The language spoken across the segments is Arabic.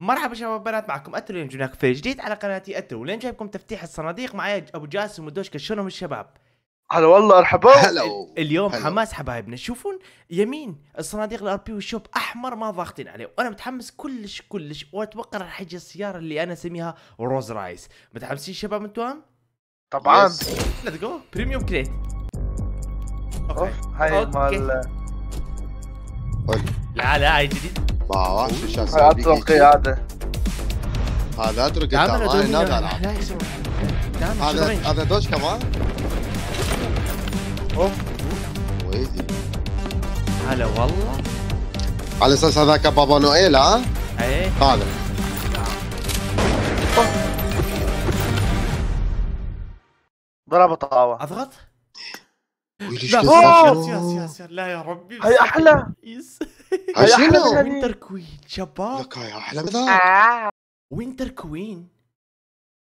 مرحبا شباب وبنات معكم اترو اليوم هناك في جديد على قناتي اترو ولين جايبكم تفتيح الصناديق معي ابو جاسم ودوشكا شلونهم الشباب؟ هلا والله ارحبا هلا اليوم هلو. حماس حبايبنا تشوفون يمين الصناديق الار بي والشوب احمر ما ضاغطين عليه وانا متحمس كلش كلش واتوقع راح يجي السياره اللي انا اسميها روز رايس متحمسين شباب انتم؟ طبعا ليتس جو بريميوم كريت اوكي هاي مال لا لا هاي جديد با شو صار بيك اترقي هذا هذا اترك هذا هذا هذا دوج كمان اوف ويلي هلا والله على اساس هذاك بابا نويل ها؟ ايه هذا ضرب طاوه اضغط لا يا ربي هي احلى عشان يعني. وينتر كوين شباب لك هاي احلى ذاك وينتر كوين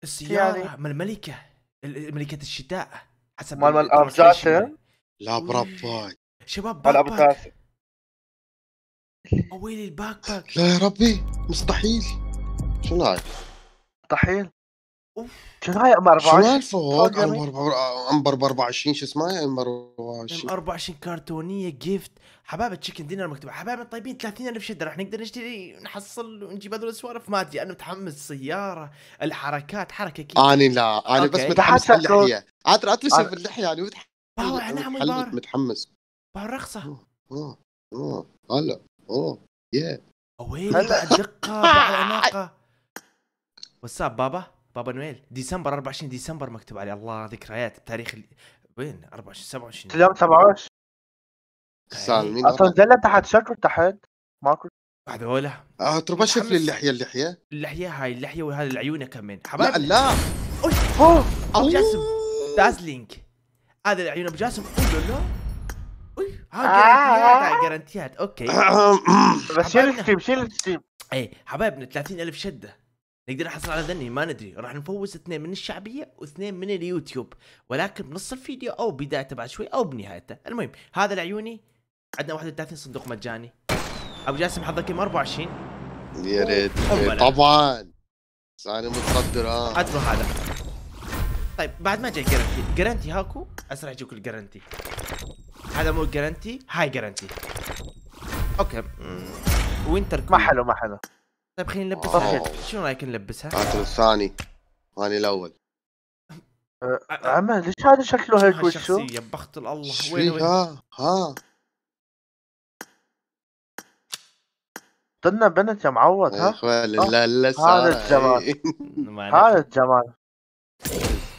السيارة يعني. مال الملكة ملكة الشتاء حسب مال الارجات يعني. لا بربك شباب باك باك ويلي الباك باك لا يا ربي مستحيل شنو هاي؟ مستحيل شو هاي ام 24 شو 24 شو اسمها ام 24 ام 24 كرتونيه جيفت حبايب تشيكن دينر مكتوب حبايب طيبين 30000 شدر راح نقدر نشتري نحصل ونجيب هذول السوالف ما ادري انا متحمس سياره الحركات حركه كيف اني لا انا بس متحمس اللحيه عاد تلسف في اللحيه انا متحمس باور متحمس رخصه اوه اوه هلا اوه يا وين بعد دقه بعد اناقه واتساب بابا بابا نويل ديسمبر 24 ديسمبر مكتوب عليه الله ذكريات التاريخ اللي... وين 24 27 اليوم 27 اصلا نزلت تحت شكل تحت ماكو هذولا اه تربى لي اللحيه اللحيه اللحيه هاي اللحيه وهذه العيونه كمان حبايب لا لا اوه ابو جاسم دازلينج هذا العيون ابو جاسم اوه لا ها جرانتيات آه، آه. اوكي بس شيل الستيم شيل الستيم اي حبايبنا 30000 شده نقدر نحصل على ذني ما ندري راح نفوز اثنين من الشعبيه واثنين من اليوتيوب ولكن بنص الفيديو او بدايته بعد شوي او بنهايته المهم هذا لعيوني عندنا 31 صندوق مجاني ابو جاسم حظك يوم 24 يا ريت طبعا انا متصدر اه ادفع هذا طيب بعد ما جاي جرنتي جرنتي هاكو اسرع يجيك الجرنتي هذا مو جرنتي هاي جرنتي اوكي وينتر ما حلو ما حلو طيب خليني نلبسها آه. شنو رايك نلبسها؟ طيب، الثاني ثاني الاول أه، عمل ليش هذا شكله هيك وشو؟ شخصية بخت الله وين ها ها طلنا بنت يا معوض ها؟ آه، لا لا هذا الجمال هذا الجمال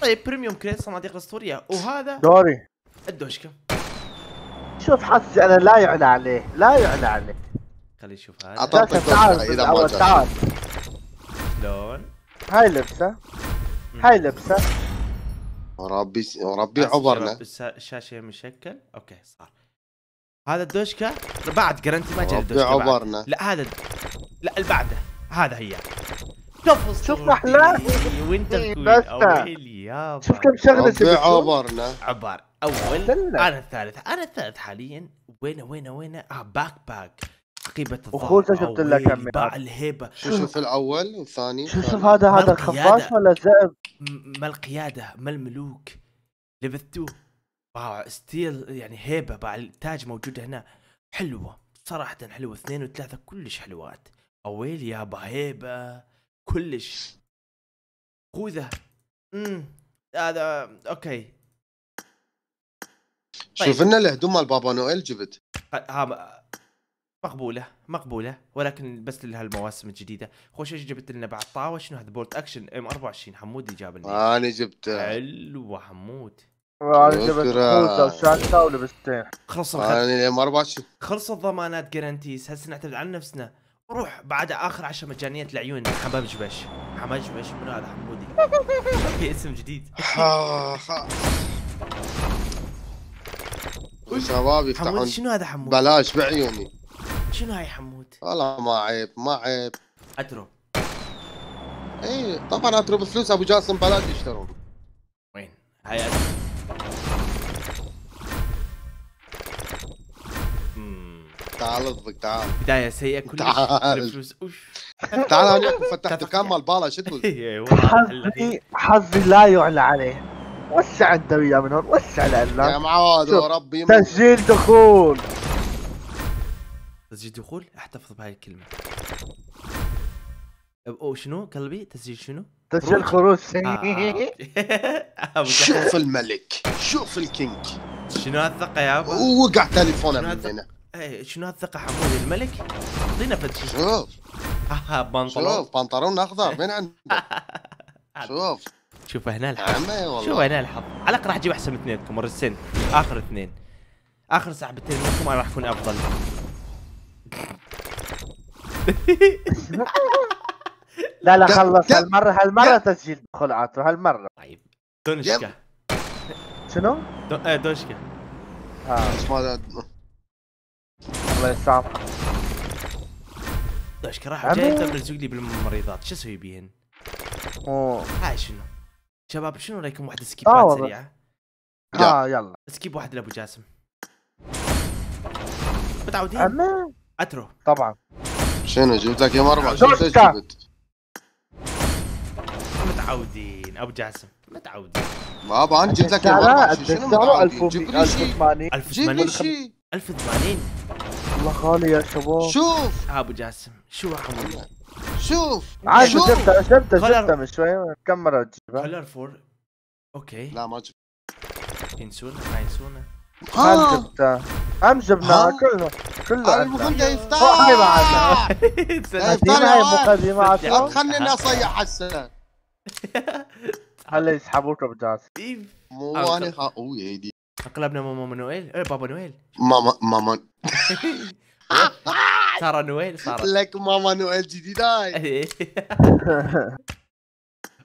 طيب بريميوم كريت صناديق الاسطورية وهذا دوري الدوشكة شوف حسي انا لا يعلى عليه لا يعلى عليه خلي نشوف هذا اعطاك اذا ما تعال لون هاي لبسه هاي لبسه وربي وربي عبرنا الشاشه مشكل اوكي صار هذا الدوشكا بعد جرنتي ما جاء الدوشكا عبرنا لا هذا لا اللي بعده هذا هي شوف شوف احلاه وانت إيه، شوف كم شغله عبرنا عبر اول انا الثالث انا الثالث حاليا وين وين وين اه باك باك قيمه الظهر وخوته جبت لها كم باع الهيبه شو شوف الاول والثاني شو شوف هذا هذا الخفاش ولا الذئب ما القياده ما الملوك لبثتوه باع ستيل يعني هيبه باع التاج موجود هنا حلوه صراحه حلوه اثنين وثلاثه كلش حلوات اويل يابا هيبه كلش خوذه امم هذا اوكي طيب. شوف لنا الهدوم مال بابا نويل جبت ها مقبولة مقبولة ولكن بس لهالمواسم الجديدة خوش ايش جبت لنا بعد طاوة شنو هذا بولت اكشن ام 24 حمود اللي جاب لنا انا جبته حلوة حمود انا جبت خوته وشاكة ولبستين خلص انا ام 24 خلص الضمانات جرانتيز هسه نعتمد على نفسنا روح بعد اخر عشر مجانيات لعيوننا حباب جبش من هذا حمودي في اسم جديد شباب يفتحون شنو هذا حمود بلاش بعيوني شنو هاي حمود؟ والله ما عيب ما عيب اترو اي طبعا اترو بفلوس ابو جاسم بلاش يشترون وين؟ هاي اترو تعال اضبك تعال بدايه سيئه كلش تعال الفلوس تعال انا فتحت فتح دكان مال بالا شو تقول؟ إيه، حظي حظي لا يعلى عليه وسع انت وياه من هون وسع لله يا معود وربي تسجيل دخول تسجيل دخول احتفظ بهاي الكلمه او شنو قلبي تسجيل شنو؟ تسجيل خروج آه، شوف الملك شوف الكينج شنو هالثقه يا ابو وقع تليفونه مننا ايه شنو هالثقه حمودي الملك؟ اعطينا فتشي شوف بنطلون شوف بنطلون اخضر من عندك شوف شوف هنا الحظ شوف هنا الحظ على الاقل راح اجيب احسن من اثنينكم ورسن اخر اثنين اخر سحبتين منكم انا راح اكون افضل لا لا خلص هالمرة هالمرة تسجيل عطر هالمرة طيب دونشكا شنو؟ ايه دونشكا اه بس آه، ما الله يسامحك دونشكا راح جاي ترزق لي بالممرضات شو اسوي بيهن؟ اوه هاي شنو؟ شباب شنو رايكم واحدة سكيبات آه، سريعة؟ اه يلا سكيب واحد لابو جاسم متعودين؟ اترو طبعا شنو جبت لك يا مربع متعودين ابو جاسم متعودين بابا انا جبت لك يا مربع شنو متعودين لي 1080 1080 الله خالي يا شباب شوف ابو جاسم شو اعمل شوف شوف. جبتها جبتها جبتها من شوي مره تجيبها كلر فور اوكي لا ما جبت ينسونا ما ينسونا اه ام هم جبناها آه. كله كله آه، المهم يفتح بعد آه. يفتح مقدمة عشان خليني اصيح هسه هلا يسحبوك بجاز مو انا قوية هيدي اقلبنا ماما نويل ايه بابا نويل ماما ماما صار نويل صار لك ماما نويل جديد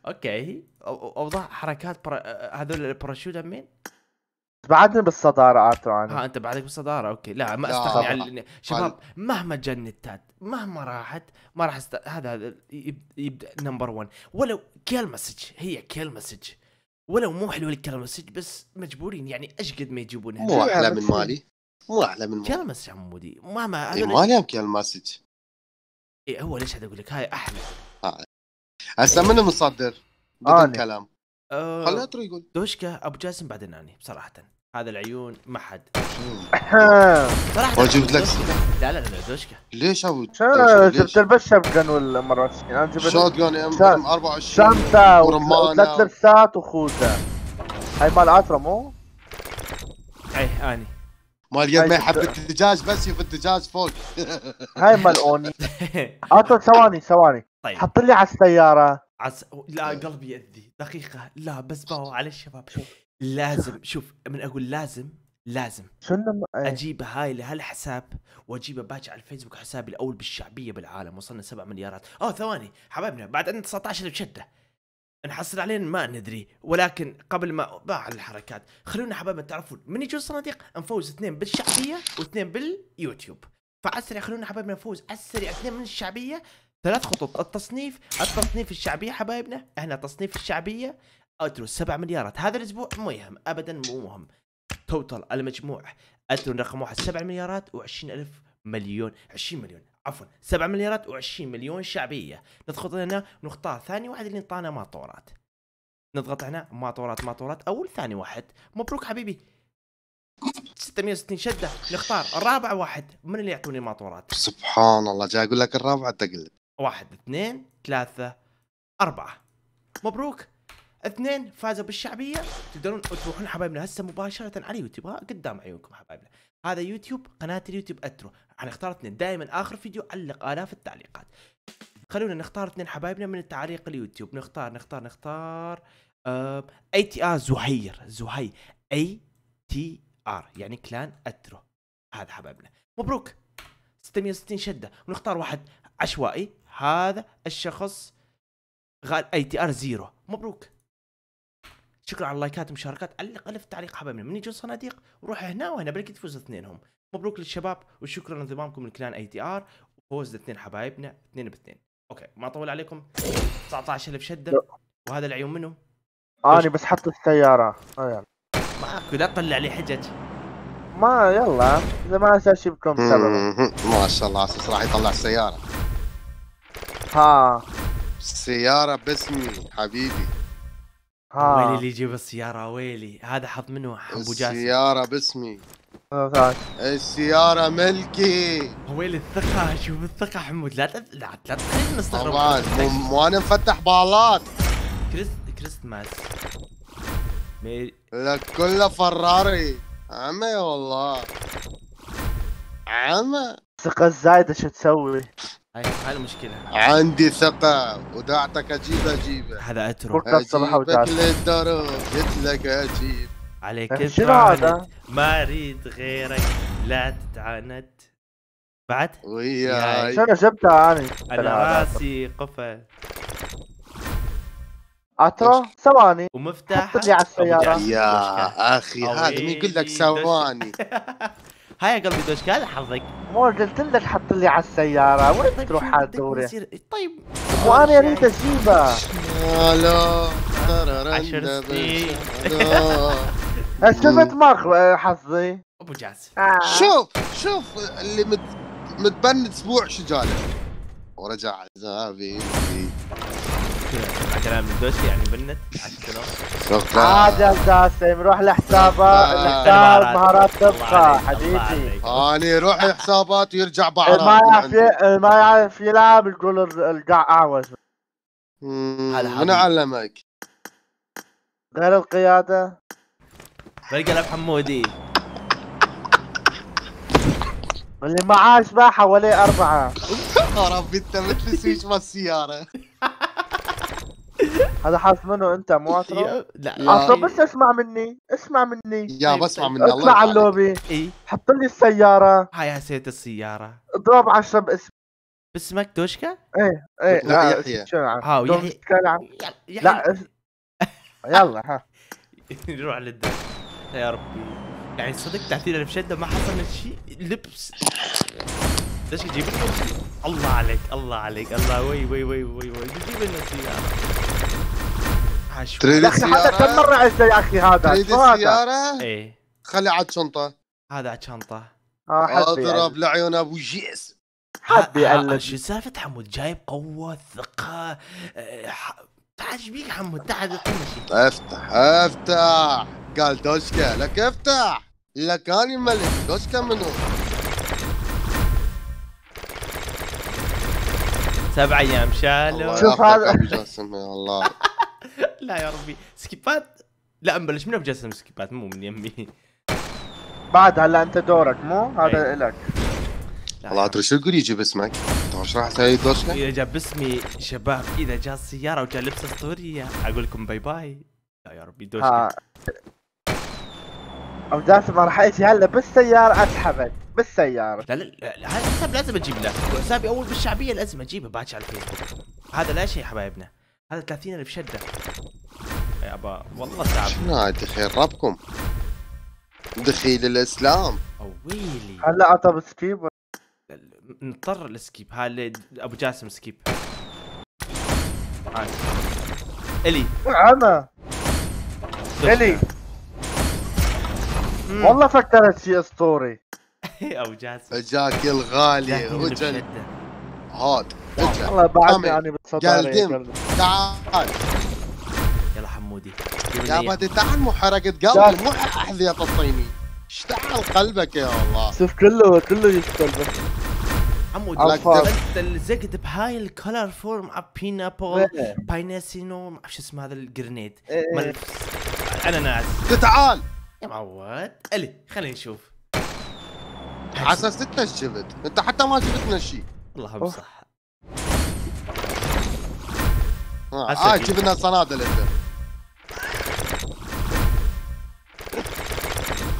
اوكي اوضاع حركات هذول الباراشوت همين بعدني بالصدارة عاتو انا آه، ها انت بعدك بالصدارة اوكي لا ما استغني عن شباب طيب. مهما جنتات مهما راحت ما راح است... هذا يبدا نمبر 1 ولو كيل مسج هي كيل مسج ولو مو حلوه الكيل مسج بس مجبورين يعني ايش قد ما يجيبونها مو احلى من مالي مو احلى من مالي كيل مسج عمودي مهما اي مالي ام كيل مسج اي هو ليش هذا اقول لك هاي احلى آه. هسه منو مصدر؟ بدون كلام آه، خليه يقول دوشكا ابو جاسم بعدين اناني بصراحه هذا العيون ما حد صراحه جبت لك لا لا لا زوشكا ليش ابو جبت البس شوت ولا والمره انا جبت شوت جن ام 24 شمسه وثلاث لبسات وخوذه هاي مال عترة مو؟ اي اني مال يد ما يحب الدجاج بس يف الدجاج فوق هاي مال اوني عطر ثواني ثواني طيب حط لي على السياره عس... لا قلبي يأذي دقيقة لا بس باو على الشباب شوف لازم شوف من اقول لازم لازم شنو إيه. اجيب هاي لهالحساب واجيبه باجي على الفيسبوك حسابي الاول بالشعبيه بالعالم وصلنا 7 مليارات اوه ثواني حبايبنا بعد عندنا 19 بشده نحصل عليهم ما ندري ولكن قبل ما باع الحركات خلونا حبايبنا تعرفون من يجون الصناديق نفوز اثنين بالشعبيه واثنين باليوتيوب فاسرع خلونا حبايبنا نفوز اسرع اثنين من الشعبيه ثلاث خطوط التصنيف التصنيف الشعبيه حبايبنا احنا تصنيف الشعبيه اترون 7 مليارات هذا الاسبوع مو يهم ابدا مو مهم توتال المجموع اترون رقم واحد 7 مليارات و20 الف مليون 20 مليون عفوا 7 مليارات و20 مليون شعبيه ندخل هنا ونختار ثاني واحد اللي انطانا ماطورات نضغط هنا ماطورات ماطورات اول ثاني واحد مبروك حبيبي 660 شده نختار الرابع واحد من اللي يعطوني ماطورات سبحان الله جاي اقول لك الرابع تقلب واحد اثنين ثلاثة أربعة مبروك اثنين فازوا بالشعبيه تقدرون تروحون حبايبنا هسه مباشره على يوتيوب ها قدام عيونكم حبايبنا هذا يوتيوب قناه اليوتيوب اترو حنختار اثنين دائما اخر فيديو علق الاف التعليقات خلونا نختار اثنين حبايبنا من التعليق اليوتيوب نختار نختار نختار اي تي ار زهير زهي اي تي ار يعني كلان اترو هذا حبايبنا مبروك 660 شده ونختار واحد عشوائي هذا الشخص غال اي تي ار زيرو مبروك شكرا على اللايكات والمشاركات علق الف تعليق حبايبنا من يجون صناديق وروح هنا وهنا بلكي تفوز اثنينهم مبروك للشباب وشكرا لانضمامكم لكلان اي تي ار وفوز الاثنين حبايبنا اثنين باثنين اوكي ما اطول عليكم 19000 شده وهذا العيون منه انا بس حط السياره آه، يلا ماكو لا تطلع لي حجج ما يلا اذا ما اساس بكم سبب ما شاء الله اساس راح يطلع السياره ها سياره باسمي حبيبي ها. آه. ويلي اللي يجيب السياره ويلي هذا حظ منه ابو جاسم السياره باسمي آه، السياره ملكي ويلي الثقه شوف الثقه حمود لا تف... لا لا تخليني نستغرب طبعا مو انا مفتح بالات كريست كريستماس مي... لك كله فراري عمي والله عمى الثقه الزايده شو تسوي هاي هاي المشكلة عندي ثقة وداعتك اجيب اجيبه هذا اترو اجيبك للدرب قلت اجيب عليك شنو هذا؟ ما اريد غيرك لا تتعاند بعد؟ وياي شنو جبتها انا؟ انا راسي قفل اترو ثواني ومفتاح على السيارة يا اخي هذا مين يقول لك ثواني هاي يا قلبي دوش قال حظك مو قلت لك حط لي على السياره وين طيب، تروح على الدوري طيب وانا اريد اجيبه لا لا سنين استلمت مخ آه، حظي ابو جاز آه. شوف شوف اللي متبند اسبوع شجاله ورجع عذابي 10000 يعني بنت عادي يا جاسم روح لحسابات نختار مهارات تبقى حبيبي اني روح لحسابات ويرجع بعض ما يعرف ما يعرف يلعب يقول القاع اعوج انا علمك غير القياده بالقلب حمودي اللي معاه سباحه حوالي اربعه خرب انت مثل سويتش مال السياره هذا حاس منه انت مو لا لا عصر بس اسمع مني اسمع مني يا بسمع مني اطلع على اللوبي اي حط لي السياره هاي حسيت السياره اضرب عشرة باسم باسمك دوشكا؟ ايه ايه لا يحيى ها يحيى لا يلا ها نروح للدار يا ربي يعني صدق تعتيل شده ما حصلت شيء لبس ليش يجيب الله عليك الله عليك الله وي وي وي وي وي يجيب لنا سياره تريد يا اخي هذا كم مره عزه يا اخي هذا تريد السياره؟ ايه خلي عاد شنطه هذا عاد شنطه آه، اضرب لعيون ابو جيس حد يقلد شو سالفه حمود جايب قوه ثقه آه، تعال ايش بيك حمود تعال افتح افتح قال دوشكا لك افتح لك انا الملك دوشكا منو سبع ايام شالوا شوف هذا الله لا يا ربي سكيبات لا نبلش من بجسم سكيبات مو من يمي بعد هلا انت دورك مو هذا إيه. الك والله عطري شو تقول يجيب اسمك؟ ايش راح تسوي دوشنا؟ اذا جاب اسمي شباب اذا جاء السياره وجاء لبس اسطوريه اقول لكم باي باي لا يا ربي دوشنا آه. او جاسم راح اجي هلا بالسياره اسحبك بالسياره لا لا لا هذا الحساب لازم اجيب له حسابي اول بالشعبيه لازم اجيبه باكر على الفيسبوك هذا لا شيء حبايبنا هذا 30000 شده يا ابا والله تعب شنو خير ربكم دخيل الاسلام ويلي هلا عطى سكيب نضطر لسكيب هاي ابو جاسم سكيب عادي الي انا الي والله فكرت شيء اسطوري ابو جاسم اجاك الغالي رجل هاد والله بعدني عني بالصدارة تعال يلا حمودي يا بدي تعال مو حركة قلبي مو أحذية الصيني اشتعل قلبك يا الله شوف كله كله يشتغل بس عمودي انت لزقت بهاي الكولر فورم اب بينابول بايناسينو ما شو اسمه هذا الجرنيد إيه. انا ناس تعال يا معود الي خلينا نشوف حسستنا الشبت انت حتى ما شفتنا شيء والله صح اه جبنا صنادل انت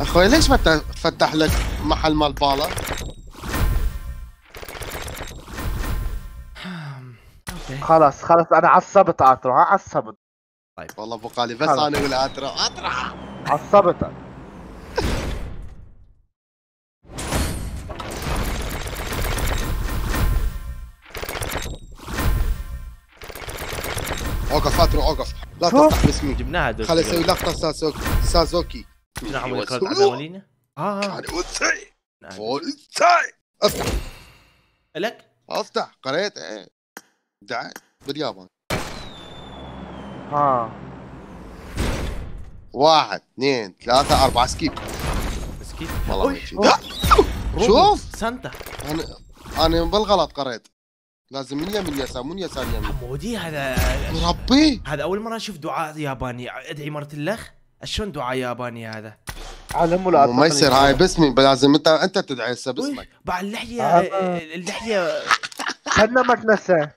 اخوي ليش ما فتح لك محل مال بالا؟ آه. خلاص خلاص انا عصبت اترا عصبت طيب والله ابو قالي بس انا ولا اترا اترا عصبت اوقف فاتر اوقف لا تفتح باسمي جبناها دوكي خلي اسوي لقطه سازوكي سازوكي آه، آه. يعني نعم ريكورد عدوانينا اه افتح لك افتح قريت ايه باليابان ها آه. واحد اثنين ثلاثة أربعة سكيب سكيب والله شوف سانتا انا انا بالغلط قريت لازم من يمين يسار من يسار يمين مودي هذا ربي هذا اول مره اشوف دعاء ياباني ادعي مرة الاخ شلون دعاء ياباني هذا عالم ولا ما يصير هاي باسمي لازم انت انت تدعي هسه باسمك بعد اللحيه اللحيه خلنا ما تنسى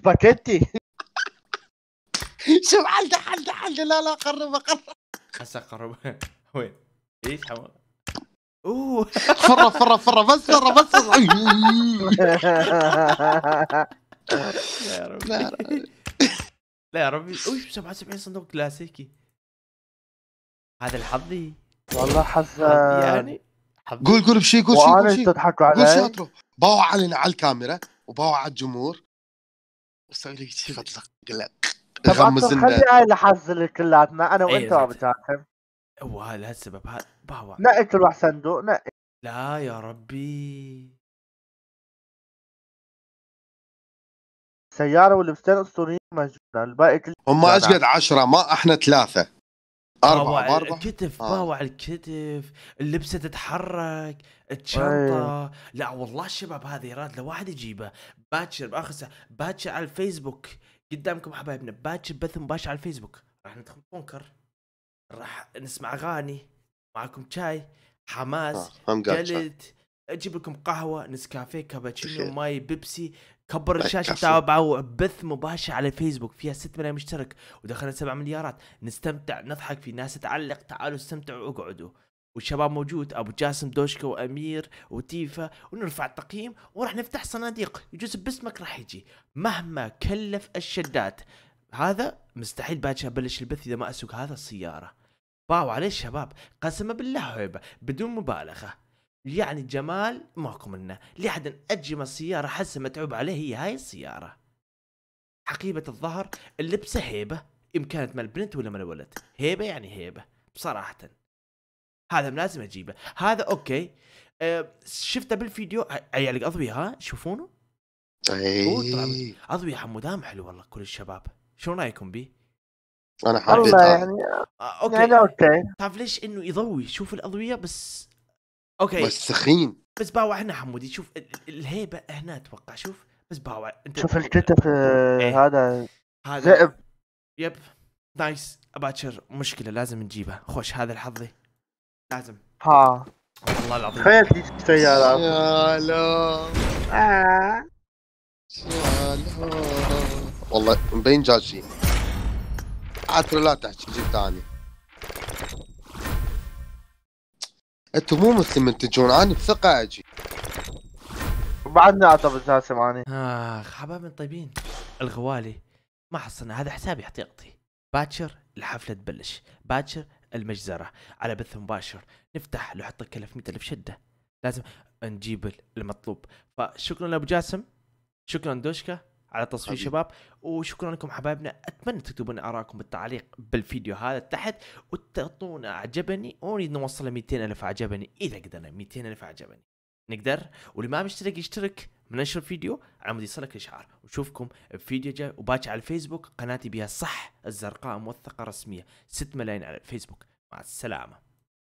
سباكيتي شوف حل حل حل لا لا قرب قرب هسه قرب وين؟ ايش حمار اوه فر فر فر بس فر بس لا يا ربي لا يا ربي وش 77 صندوق كلاسيكي هذا الحظي والله حظ يعني قول قول بشي قول شيء قول شيء تضحكوا علي قول باوع علينا على الكاميرا وباوع على الجمهور وسوي لك شيء فضلك قلق طب خلي هاي لحظ كلاتنا انا إيه، وانت وابو جاسم هو هذا السبب هذا باوع نقي تروح صندوق نقي لا يا ربي سيارة ولبستين اسطوريين مجنونة الباقي كل هم اشقد عشرة ما احنا ثلاثة أربعة أربعة الكتف آه. باوع الكتف اللبسة تتحرك الشنطة أيه. لا والله الشباب هذه راد لو واحد يجيبه باكر باخر باكر على الفيسبوك قدامكم حبايبنا باكر بث مباشر على الفيسبوك راح ندخل بونكر راح نسمع اغاني معكم شاي حماس آه، جلد اجيب لكم قهوه نسكافيه كابتشينو ماي بيبسي كبر طيب، الشاشه تابعوا بث مباشر على فيسبوك فيها 6 ملايين مشترك ودخلنا 7 مليارات نستمتع نضحك في ناس تعلق تعالوا استمتعوا واقعدوا والشباب موجود ابو جاسم دوشكا وامير وتيفا ونرفع التقييم وراح نفتح صناديق يجوز باسمك راح يجي مهما كلف الشدات هذا مستحيل باكر ابلش البث اذا ما اسوق هذا السياره باو عليه الشباب قسما بالله هيبه بدون مبالغه يعني جمال ماكو منه لحد اجمل سياره حسه متعوب عليه هي هاي السياره حقيبه الظهر اللبسه هيبه ان كانت مال بنت ولا مال ولد هيبه يعني هيبه بصراحه هذا لازم اجيبه هذا اوكي أه شفته بالفيديو يعني اضوي ها شوفونه اي اضويه حمودام حلو والله كل الشباب شو رايكم بيه انا حبيتها يعني آه، يعني اوكي يعني اوكي تعرف ليش انه يضوي شوف الاضويه بس اوكي بس سخين بس باوع هنا حمودي شوف الهيبه هنا اتوقع شوف بس باوع انت شوف الكتف آه، إيه؟ هذا هذا زئب يب نايس اباكر مشكله لازم نجيبه خوش هذا الحظي لازم ها والله العظيم تخيل في سيارة يا لا آه. يا والله مبين جاجين حاط لا تحكي جيب ثاني انتم مو مثل آه، من تجون انا بثقه اجي بعدنا اعتقد هاسم اني اخ حبايبنا الطيبين الغوالي ما حصلنا هذا حسابي احتياطي باكر الحفله تبلش باكر المجزره على بث مباشر نفتح لوحه تكلف 100000 شده لازم نجيب المطلوب فشكرا لابو جاسم شكرا دوشكا على تصفية شباب وشكرا لكم حبايبنا اتمنى تكتبون اراءكم بالتعليق بالفيديو هذا تحت وتعطونا اعجبني ونريد نوصل ل 200 الف اعجبني اذا قدرنا 200 الف اعجبني نقدر واللي ما مشترك يشترك من نشر على مود يصلك الاشعار وشوفكم بفيديو جاي وباكر على الفيسبوك قناتي بها صح الزرقاء موثقه رسميه 6 ملايين على الفيسبوك مع السلامه